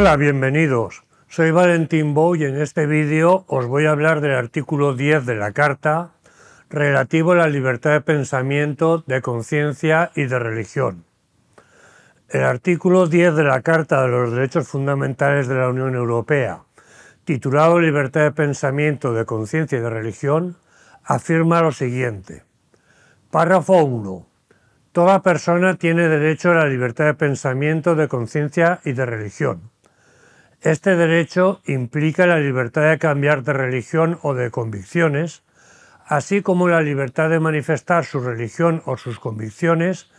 Hola, bienvenidos. Soy Valentín Bou y en este vídeo os voy a hablar del artículo 10 de la Carta relativo a la libertad de pensamiento, de conciencia y de religión. El artículo 10 de la Carta de los Derechos Fundamentales de la Unión Europea, titulado Libertad de pensamiento, de conciencia y de religión, afirma lo siguiente. Párrafo 1. Toda persona tiene derecho a la libertad de pensamiento, de conciencia y de religión. Este derecho implica la libertad de cambiar de religión o de convicciones, así como la libertad de manifestar su religión o sus convicciones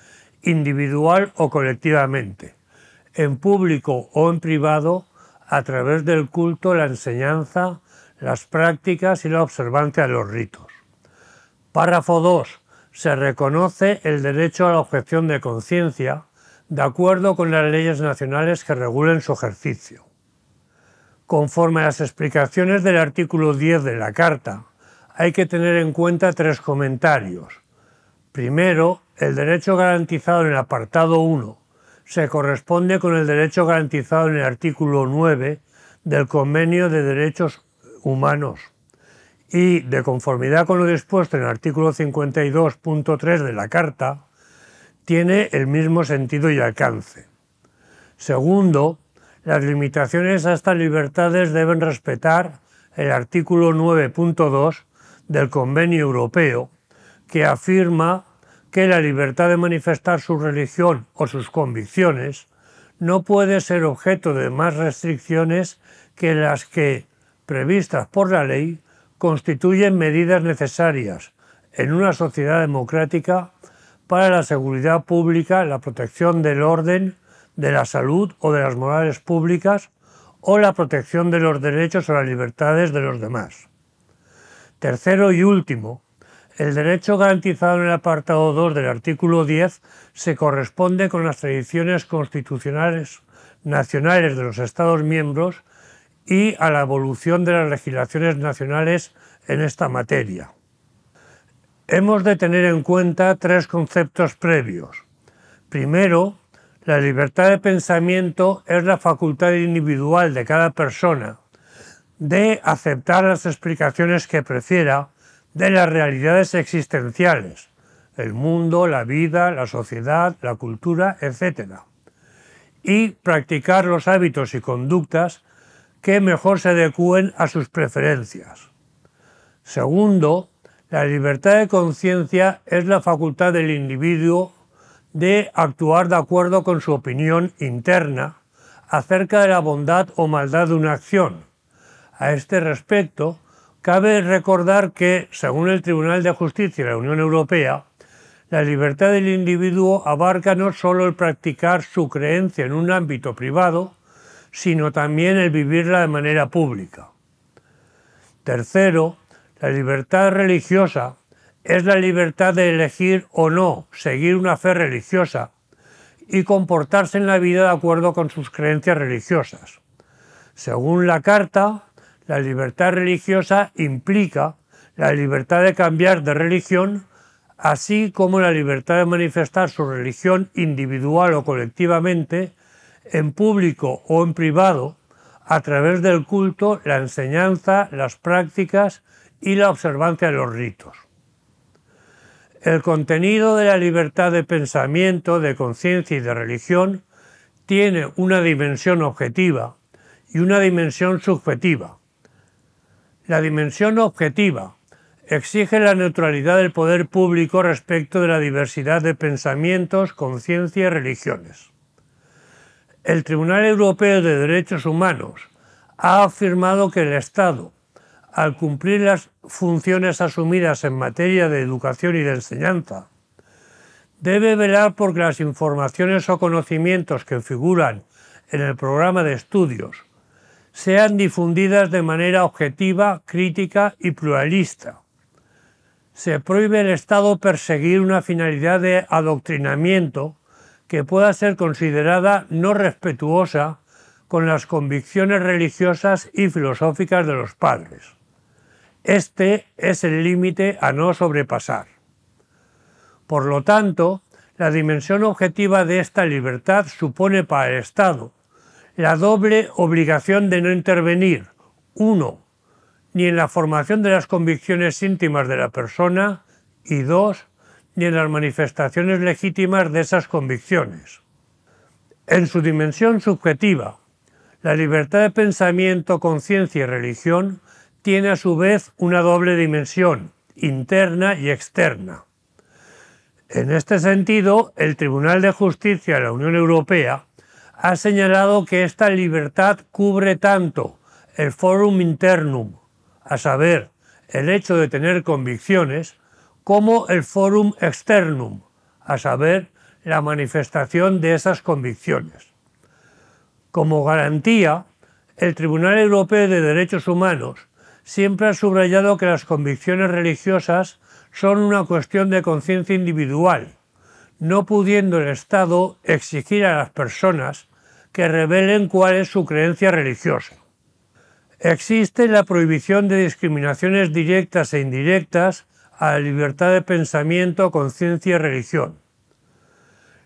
individual o colectivamente, en público o en privado, a través del culto, la enseñanza, las prácticas y la observancia de los ritos. Párrafo 2. Se reconoce el derecho a la objeción de conciencia de acuerdo con las leyes nacionales que regulen su ejercicio conforme a las explicaciones del artículo 10 de la Carta, hay que tener en cuenta tres comentarios. Primero, el derecho garantizado en el apartado 1 se corresponde con el derecho garantizado en el artículo 9 del Convenio de Derechos Humanos y, de conformidad con lo dispuesto en el artículo 52.3 de la Carta, tiene el mismo sentido y alcance. Segundo, las limitaciones a estas libertades deben respetar el artículo 9.2 del Convenio Europeo, que afirma que la libertad de manifestar su religión o sus convicciones no puede ser objeto de más restricciones que las que, previstas por la ley, constituyen medidas necesarias en una sociedad democrática para la seguridad pública, la protección del orden de la salud o de las morales públicas o la protección de los derechos o las libertades de los demás. Tercero y último, el derecho garantizado en el apartado 2 del artículo 10 se corresponde con las tradiciones constitucionales nacionales de los Estados miembros y a la evolución de las legislaciones nacionales en esta materia. Hemos de tener en cuenta tres conceptos previos. Primero, la libertad de pensamiento es la facultad individual de cada persona de aceptar las explicaciones que prefiera de las realidades existenciales, el mundo, la vida, la sociedad, la cultura, etc. Y practicar los hábitos y conductas que mejor se adecúen a sus preferencias. Segundo, la libertad de conciencia es la facultad del individuo de actuar de acuerdo con su opinión interna acerca de la bondad o maldad de una acción. A este respecto, cabe recordar que, según el Tribunal de Justicia de la Unión Europea, la libertad del individuo abarca no solo el practicar su creencia en un ámbito privado, sino también el vivirla de manera pública. Tercero, la libertad religiosa es la libertad de elegir o no seguir una fe religiosa y comportarse en la vida de acuerdo con sus creencias religiosas. Según la Carta, la libertad religiosa implica la libertad de cambiar de religión, así como la libertad de manifestar su religión individual o colectivamente, en público o en privado, a través del culto, la enseñanza, las prácticas y la observancia de los ritos. El contenido de la libertad de pensamiento, de conciencia y de religión tiene una dimensión objetiva y una dimensión subjetiva. La dimensión objetiva exige la neutralidad del poder público respecto de la diversidad de pensamientos, conciencia y religiones. El Tribunal Europeo de Derechos Humanos ha afirmado que el Estado al cumplir las funciones asumidas en materia de educación y de enseñanza, debe velar porque las informaciones o conocimientos que figuran en el programa de estudios sean difundidas de manera objetiva, crítica y pluralista. Se prohíbe al Estado perseguir una finalidad de adoctrinamiento que pueda ser considerada no respetuosa con las convicciones religiosas y filosóficas de los padres. Este es el límite a no sobrepasar. Por lo tanto, la dimensión objetiva de esta libertad supone para el Estado la doble obligación de no intervenir, uno, ni en la formación de las convicciones íntimas de la persona y dos, ni en las manifestaciones legítimas de esas convicciones. En su dimensión subjetiva, la libertad de pensamiento, conciencia y religión tiene a su vez una doble dimensión, interna y externa. En este sentido, el Tribunal de Justicia de la Unión Europea ha señalado que esta libertad cubre tanto el forum internum, a saber, el hecho de tener convicciones, como el forum externum, a saber, la manifestación de esas convicciones. Como garantía, el Tribunal Europeo de Derechos Humanos siempre ha subrayado que las convicciones religiosas son una cuestión de conciencia individual, no pudiendo el Estado exigir a las personas que revelen cuál es su creencia religiosa. Existe la prohibición de discriminaciones directas e indirectas a la libertad de pensamiento, conciencia y religión.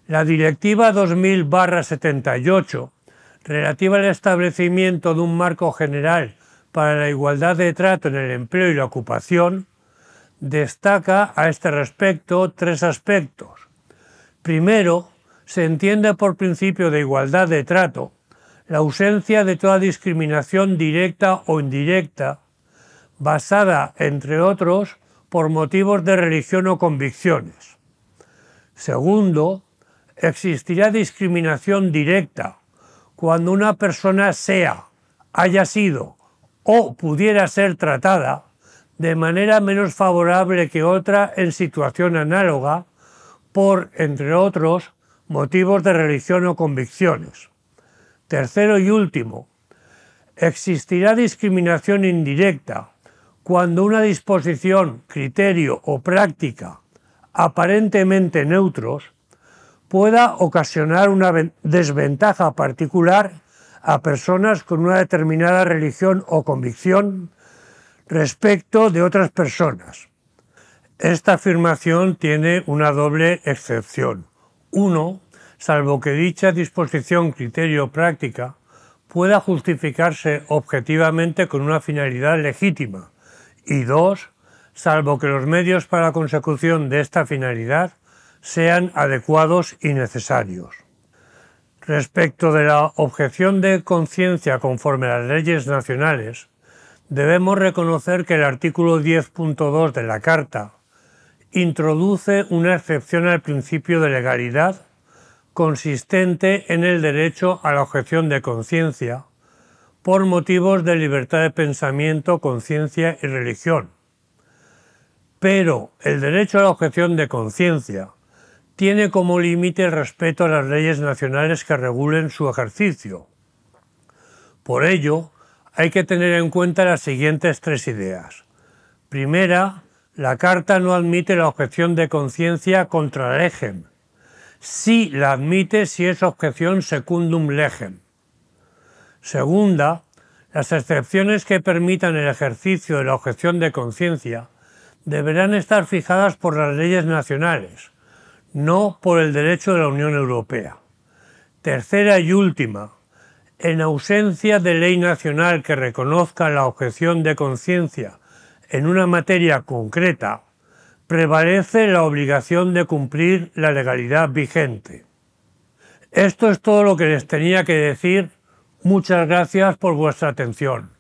La Directiva 2000-78, relativa al establecimiento de un marco general para la igualdad de trato en el empleo y la ocupación destaca a este respecto tres aspectos. Primero, se entiende por principio de igualdad de trato la ausencia de toda discriminación directa o indirecta, basada, entre otros, por motivos de religión o convicciones. Segundo, existirá discriminación directa cuando una persona sea, haya sido o pudiera ser tratada de manera menos favorable que otra en situación análoga por, entre otros, motivos de religión o convicciones. Tercero y último, existirá discriminación indirecta cuando una disposición, criterio o práctica aparentemente neutros pueda ocasionar una desventaja particular a personas con una determinada religión o convicción respecto de otras personas. Esta afirmación tiene una doble excepción. Uno, salvo que dicha disposición criterio o práctica pueda justificarse objetivamente con una finalidad legítima. Y dos, salvo que los medios para la consecución de esta finalidad sean adecuados y necesarios. Respecto de la objeción de conciencia conforme a las leyes nacionales, debemos reconocer que el artículo 10.2 de la Carta introduce una excepción al principio de legalidad consistente en el derecho a la objeción de conciencia por motivos de libertad de pensamiento, conciencia y religión. Pero el derecho a la objeción de conciencia tiene como límite el respeto a las leyes nacionales que regulen su ejercicio. Por ello, hay que tener en cuenta las siguientes tres ideas. Primera, la Carta no admite la objeción de conciencia contra legem. Sí la admite si es objeción secundum legem. Segunda, las excepciones que permitan el ejercicio de la objeción de conciencia deberán estar fijadas por las leyes nacionales, no por el derecho de la Unión Europea. Tercera y última, en ausencia de ley nacional que reconozca la objeción de conciencia en una materia concreta, prevalece la obligación de cumplir la legalidad vigente. Esto es todo lo que les tenía que decir. Muchas gracias por vuestra atención.